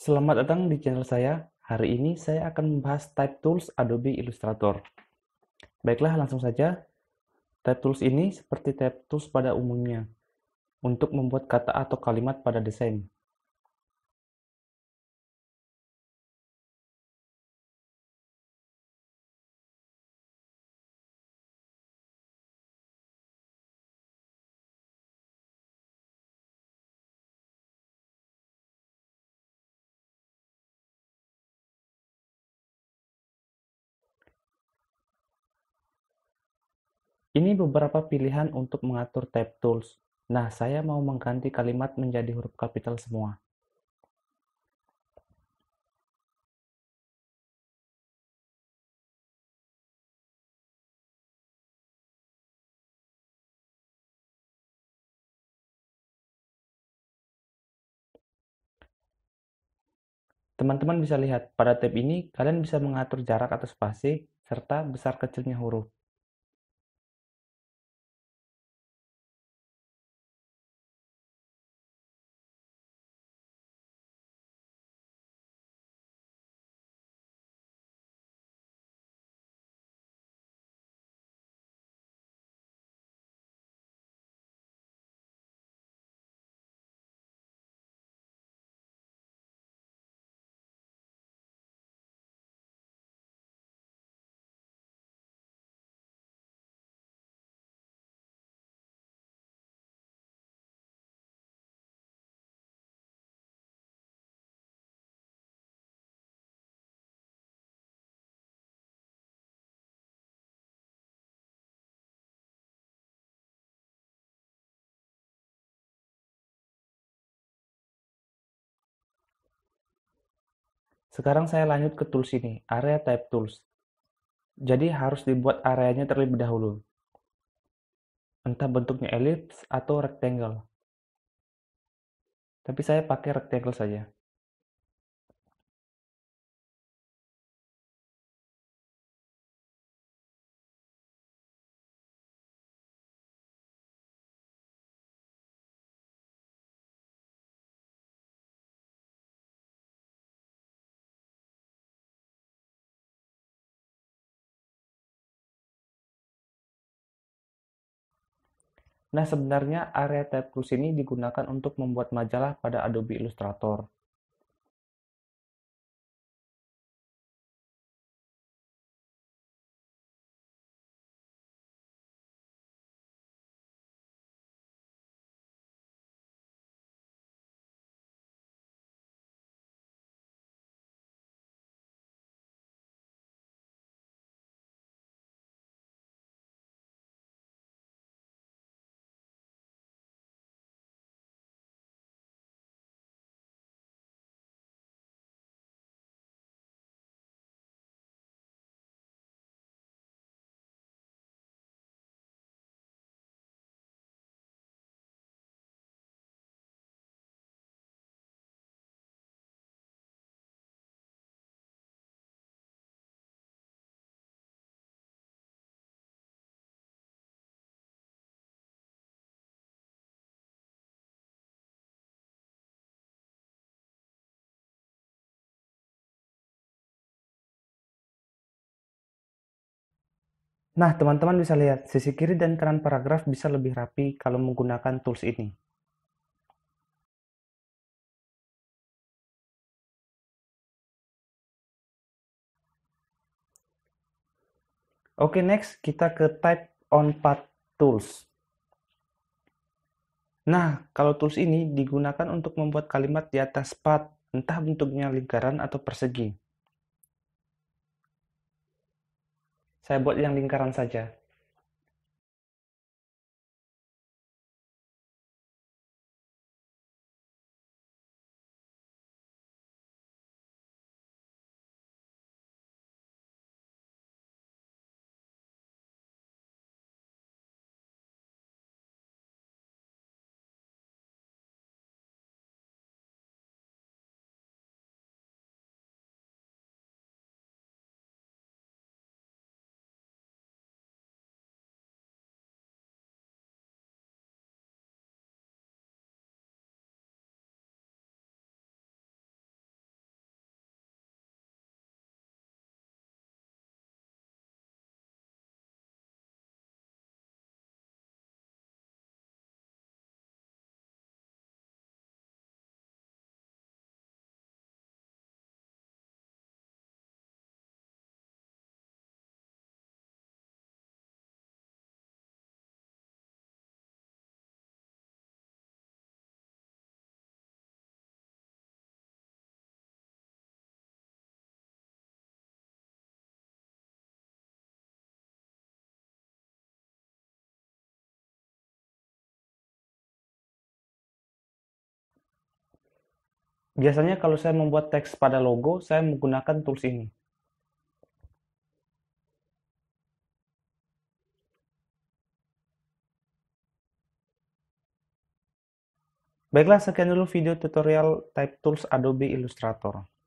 Selamat datang di channel saya. Hari ini saya akan membahas Type Tools Adobe Illustrator. Baiklah, langsung saja. Type Tools ini seperti Type Tools pada umumnya, untuk membuat kata atau kalimat pada desain. Ini beberapa pilihan untuk mengatur tab tools. Nah, saya mau mengganti kalimat menjadi huruf kapital semua. Teman-teman bisa lihat, pada tab ini kalian bisa mengatur jarak atau spasi, serta besar kecilnya huruf. Sekarang saya lanjut ke tools ini, area type tools. Jadi harus dibuat areanya terlebih dahulu. Entah bentuknya ellipse atau rectangle. Tapi saya pakai rectangle saja. Nah, sebenarnya area tab tools ini digunakan untuk membuat majalah pada Adobe Illustrator. Nah, teman-teman bisa lihat, sisi kiri dan kanan paragraf bisa lebih rapi kalau menggunakan tools ini. Oke, next kita ke type on path tools. Nah, kalau tools ini digunakan untuk membuat kalimat di atas path, entah bentuknya lingkaran atau persegi. Saya buat yang lingkaran saja. Biasanya kalau saya membuat teks pada logo, saya menggunakan tools ini. Baiklah, sekian dulu video tutorial Type Tools Adobe Illustrator.